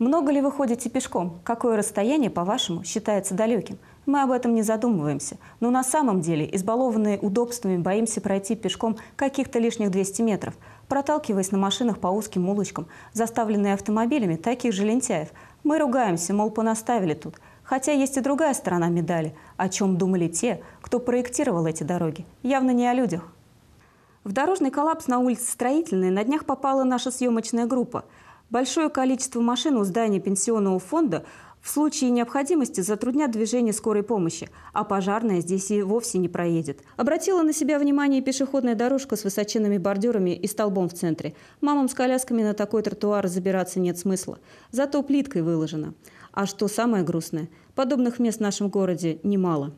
Много ли вы ходите пешком? Какое расстояние, по-вашему, считается далеким? Мы об этом не задумываемся, но на самом деле, избалованные удобствами, боимся пройти пешком каких-то лишних 200 метров, проталкиваясь на машинах по узким улочкам, заставленные автомобилями таких же лентяев. Мы ругаемся, мол, понаставили тут. Хотя есть и другая сторона медали, о чем думали те, кто проектировал эти дороги. Явно не о людях. В дорожный коллапс на улице Строительной на днях попала наша съемочная группа – Большое количество машин у здания пенсионного фонда в случае необходимости затруднят движение скорой помощи, а пожарная здесь и вовсе не проедет. Обратила на себя внимание пешеходная дорожка с высоченными бордюрами и столбом в центре. Мамам с колясками на такой тротуар забираться нет смысла. Зато плиткой выложено. А что самое грустное, подобных мест в нашем городе немало.